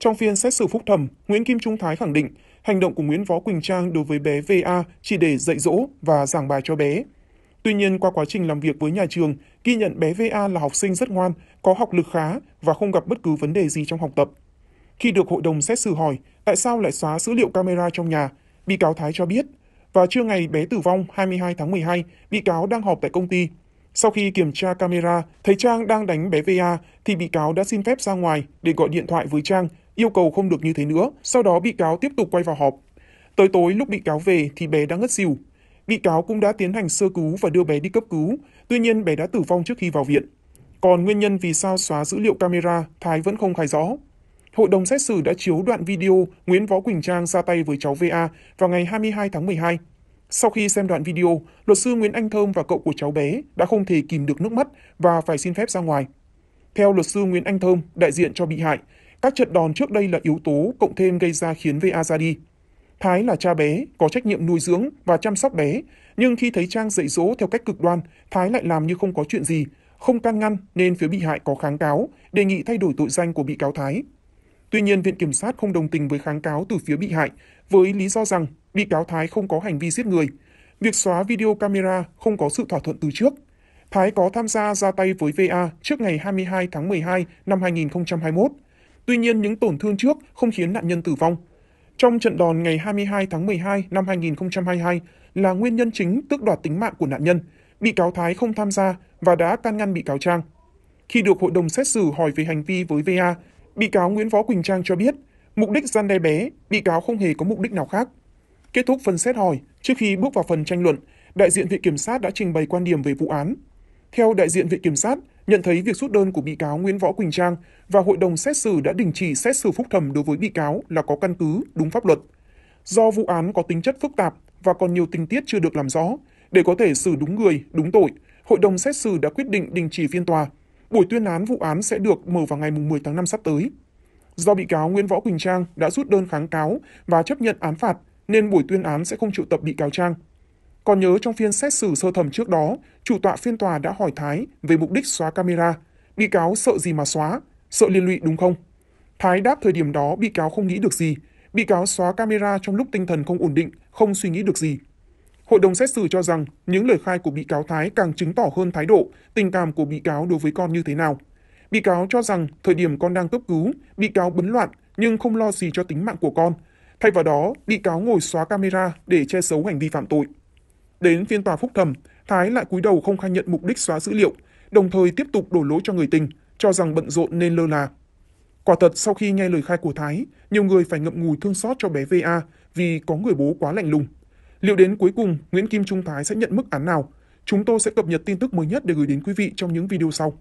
Trong phiên xét xử phúc thẩm, Nguyễn Kim Trung Thái khẳng định hành động của Nguyễn Võ Quỳnh Trang đối với bé VA chỉ để dạy dỗ và giảng bài cho bé. Tuy nhiên, qua quá trình làm việc với nhà trường, ghi nhận bé VA là học sinh rất ngoan, có học lực khá và không gặp bất cứ vấn đề gì trong học tập. Khi được hội đồng xét xử hỏi tại sao lại xóa dữ liệu camera trong nhà, bị cáo Thái cho biết, và trưa ngày bé tử vong 22 tháng 12, bị cáo đang họp tại công ty. Sau khi kiểm tra camera, thấy Trang đang đánh bé VA thì bị cáo đã xin phép ra ngoài để gọi điện thoại với Trang yêu cầu không được như thế nữa, sau đó bị cáo tiếp tục quay vào họp. Tới tối lúc bị cáo về thì bé đã ngất xỉu. Bị cáo cũng đã tiến hành sơ cứu và đưa bé đi cấp cứu, tuy nhiên bé đã tử vong trước khi vào viện. Còn nguyên nhân vì sao xóa dữ liệu camera, Thái vẫn không khai rõ. Hội đồng xét xử đã chiếu đoạn video Nguyễn Võ Quỳnh Trang ra tay với cháu VA vào ngày 22 tháng 12. Sau khi xem đoạn video, luật sư Nguyễn Anh Thơm và cậu của cháu bé đã không thể kìm được nước mắt và phải xin phép ra ngoài. Theo luật sư Nguyễn Anh Thơm, đại diện cho bị hại, các trận đòn trước đây là yếu tố cộng thêm gây ra khiến VA ra đi. Thái là cha bé, có trách nhiệm nuôi dưỡng và chăm sóc bé, nhưng khi thấy Trang dạy dỗ theo cách cực đoan, Thái lại làm như không có chuyện gì, không can ngăn nên phía bị hại có kháng cáo, đề nghị thay đổi tội danh của bị cáo Thái. Tuy nhiên, Viện Kiểm sát không đồng tình với kháng cáo từ phía bị hại, với lý do rằng bị cáo Thái không có hành vi giết người. Việc xóa video camera không có sự thỏa thuận từ trước. Thái có tham gia ra tay với VA trước ngày 22 tháng 12 năm 2021. Tuy nhiên, những tổn thương trước không khiến nạn nhân tử vong. Trong trận đòn ngày 22 tháng 12 năm 2022 là nguyên nhân chính tước đoạt tính mạng của nạn nhân, bị cáo Thái không tham gia và đã can ngăn bị cáo Trang. Khi được hội đồng xét xử hỏi về hành vi với VA, bị cáo Nguyễn Võ Quỳnh Trang cho biết, mục đích gian đe bé, bị cáo không hề có mục đích nào khác. Kết thúc phần xét hỏi, trước khi bước vào phần tranh luận, đại diện Viện Kiểm sát đã trình bày quan điểm về vụ án. Theo đại diện Viện Kiểm sát, Nhận thấy việc rút đơn của bị cáo Nguyễn Võ Quỳnh Trang và hội đồng xét xử đã đình chỉ xét xử phúc thẩm đối với bị cáo là có căn cứ, đúng pháp luật. Do vụ án có tính chất phức tạp và còn nhiều tình tiết chưa được làm rõ, để có thể xử đúng người, đúng tội, hội đồng xét xử đã quyết định đình chỉ phiên tòa. Buổi tuyên án vụ án sẽ được mở vào ngày 10 tháng 5 sắp tới. Do bị cáo Nguyễn Võ Quỳnh Trang đã rút đơn kháng cáo và chấp nhận án phạt, nên buổi tuyên án sẽ không triệu tập bị cáo Trang. Còn nhớ trong phiên xét xử sơ thẩm trước đó, chủ tọa phiên tòa đã hỏi Thái về mục đích xóa camera. Bị cáo sợ gì mà xóa? Sợ liên lụy đúng không? Thái đáp thời điểm đó bị cáo không nghĩ được gì. Bị cáo xóa camera trong lúc tinh thần không ổn định, không suy nghĩ được gì. Hội đồng xét xử cho rằng những lời khai của bị cáo Thái càng chứng tỏ hơn thái độ, tình cảm của bị cáo đối với con như thế nào. Bị cáo cho rằng thời điểm con đang cấp cứu, bị cáo bấn loạn nhưng không lo gì cho tính mạng của con. Thay vào đó, bị cáo ngồi xóa camera để che giấu hành vi phạm tội. Đến phiên tòa phúc thẩm, Thái lại cúi đầu không khai nhận mục đích xóa dữ liệu, đồng thời tiếp tục đổ lỗi cho người tình, cho rằng bận rộn nên lơ là. Quả thật sau khi nghe lời khai của Thái, nhiều người phải ngậm ngùi thương xót cho bé VA vì có người bố quá lạnh lùng. Liệu đến cuối cùng Nguyễn Kim Trung Thái sẽ nhận mức án nào? Chúng tôi sẽ cập nhật tin tức mới nhất để gửi đến quý vị trong những video sau.